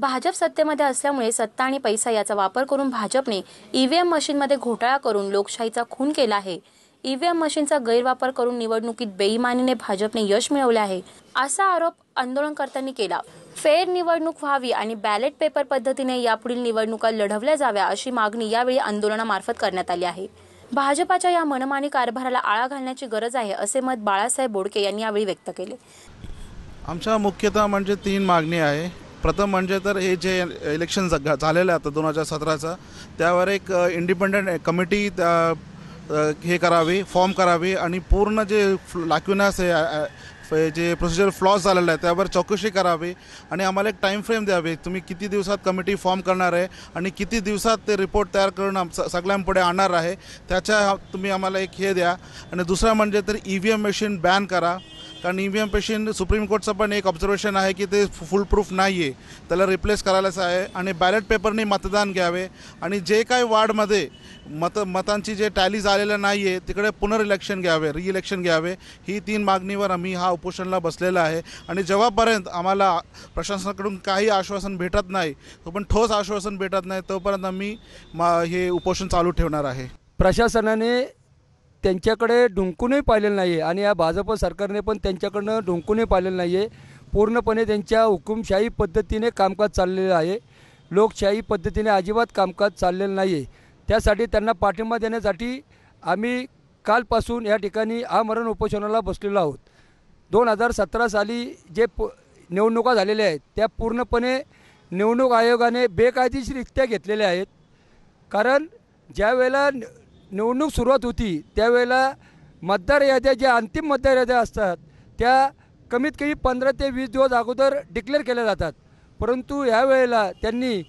भाजप सत्तेमध्ये असल्यामुळे सत्ता आणि पैसा याचा वापर करून भाजपने ईव्हीएम e मशीनमध्ये घोटाळा करून लोकशाहीचा खून केला आहे ईव्हीएम e मशीनचा गैरवापर करून निवडणुकीत बेईमानीने भाजपने यश मिळवले आहे असा आरोप आंदोलनकर्त्यांनी केला फेर निवडणूक व्हावी आणि बॅलेट पेपर पद्धतीने यापुढील निवडणुका लढवल्या जाव्या अशी मागणी यावेळी आंदोलनामार्फत करण्यात आली आहे भाजपाच्या या मनमानी कारभाराला आळा घालण्याची गरज आहे असे मत बाळासाहेब बोडके यांनी यावेळी व्यक्त केले आमच्या मुख्यतः म्हणजे तीन मागणी आहे प्रथम म्हणजे तर हे जे इलेक्शन झालेलं आहे आता दोन हजार सतराचं त्यावर एक इंडिपेंडंट कमिटी हे करावी फॉर्म करावी आणि पूर्ण जे हे जे प्रोसिजर फ्लॉज झालेलं आहे त्यावर चौकशी करावी आणि आम्हाला एक टाईम फ्रेम द्यावी तुम्ही किती दिवसात कमिटी फॉर्म करणार आहे आणि किती दिवसात ते रिपोर्ट तयार करून आम सगळ्यांपुढे आणणार आहे त्याच्या तुम्ही आम्हाला एक हे द्या आणि दुसरं म्हणजे तर E V M machine ban करा कारण ई व्ही सुप्रीम कोर्टचं पण एक ऑब्झर्वेशन आहे की ते फुल प्रूफ नाही आहे त्याला रिप्लेस करायलाच आहे आणि बॅलेट पेपरने मतदान घ्यावे आणि जे काय वार्डमध्ये मत मतांची जे टॅली झालेलं नाही आहे तिकडे इलेक्शन घ्यावे री इलेक्शन घ्यावे ही तीन मागणीवर आम्ही हा उपोषणला बसलेला आहे आणि जेव्हापर्यंत आम्हाला प्रशासनाकडून काही आश्वासन भेटत नाही तो पण ठोस आश्वासन भेटत नाही तोपर्यंत आम्ही हे उपोषण चालू ठेवणार आहे प्रशासनाने त्यांच्याकडे ढुंकूनही पाहिलेलं नाही आहे आणि या भाजप सरकारने पण त्यांच्याकडनं ढुंकूनही पाहिलेलं नाही आहे पूर्णपणे त्यांच्या हुकुमशाही पद्धतीने कामकाज चाललेलं आहे लोकशाही पद्धतीने अजिबात कामकाज चाललेलं नाही आहे त्यासाठी त्यांना पाठिंबा देण्यासाठी आम्ही कालपासून या ठिकाणी आमरण उपोषणाला बसलेलो आहोत दोन हजार सतरा साली जे प निवडणुका झालेल्या आहेत त्या पूर्णपणे निवडणूक आयोगाने बेकायदेशीरित्या घेतलेल्या आहेत कारण ज्यावेळेला निवडणूक सुरुवात होती त्यावेळेला मतदार याद्या ज्या अंतिम मतदार याद्या असतात त्या कमीत कमी पंधरा ते वीस दिवस अगोदर डिक्लेअर केल्या जातात परंतु यावेळेला त्यांनी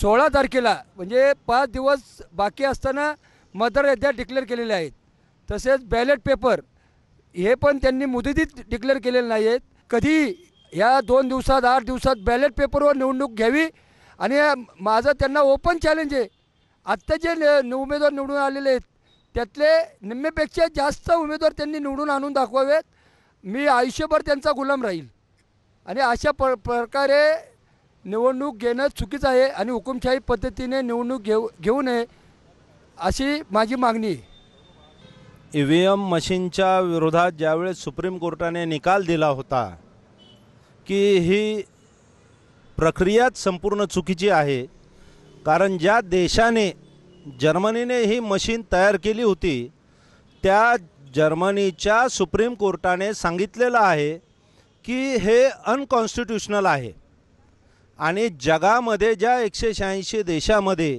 सोळा तारखेला म्हणजे पाच दिवस बाकी असताना मतदार याद्या डिक्लेअर केलेल्या आहेत तसेच बॅलेट पेपर हे पण त्यांनी मुदतीत डिक्लेअर केलेले नाही आहेत कधी या दोन दिवसात आठ दिवसात बॅलेट पेपरवर निवडणूक घ्यावी आणि माझं त्यांना ओपन चॅलेंज आहे आत्ता जे उमेदवार निवडून आलेले आहेत त्यातले निम्मेपेक्षा जास्त उमेदवार त्यांनी निवडून आणून दाखवावेत मी आयुष्यभर त्यांचा गुलाम राहील आणि अशा प प्रकारे निवडणूक घेणं चुकीचं आहे आणि हुकुमशाही पद्धतीने निवडणूक घेऊ घेऊ नये अशी माझी मागणी आहे ई व्ही एम मशीनच्या विरोधात ज्यावेळेस सुप्रीम कोर्टाने निकाल दिला होता की ही प्रक्रियाच संपूर्ण चुकीची आहे कारण ज्या देशाने जर्मनीने ही मशीन तयार केली होती त्या जर्मनीच्या सुप्रीम कोर्टाने सांगितलेलं आहे की हे अनकॉन्स्टिट्युशनल आहे आणि जगामध्ये ज्या एकशे शहाऐंशी देशामध्ये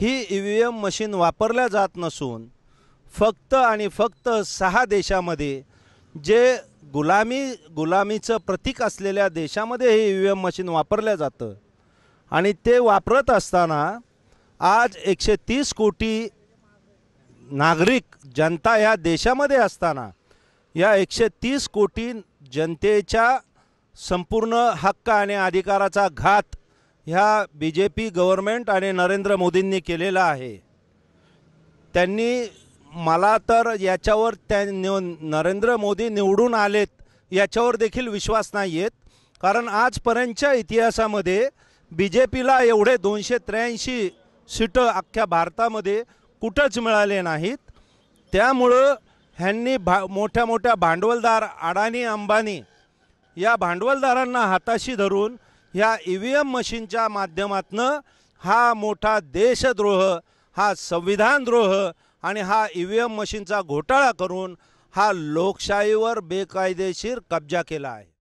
ही ई व्ही एम मशीन वापरल्या जात नसून फक्त आणि फक्त सहा देशामध्ये जे गुलामी गुलामीचं प्रतीक असलेल्या देशामध्ये हे ई व्ही एम मशीन वापरल्या जातं आणि ते वापरत असताना आज एकशे तीस कोटी नागरिक जनता ह्या देशामध्ये असताना या एकशे तीस कोटी जनतेच्या संपूर्ण हक्क आणि अधिकाराचा घात ह्या बी जे पी गव्हर्मेंट आणि नरेंद्र मोदींनी केलेला आहे त्यांनी मला तर याच्यावर त्या निव नरेंद्र मोदी निवडून आलेत याच्यावर देखील विश्वास नाही आहेत कारण आजपर्यंतच्या इतिहासामध्ये बी जे पीला एवढे दोनशे त्र्याऐंशी सीटं अख्ख्या भारतामध्ये कुठंच मिळाले नाहीत त्यामुळं ह्यांनी भा मोठ्या मोठ्या भांडवलदार अडाणी अंबानी या भांडवलदारांना हाताशी धरून ह्या ई व्ही एम मशीनच्या माध्यमातनं हा मोठा देशद्रोह हा संविधानद्रोह आणि हा ई व्ही एम मशीनचा घोटाळा करून हा लोकशाहीवर बेकायदेशीर कब्जा केला आहे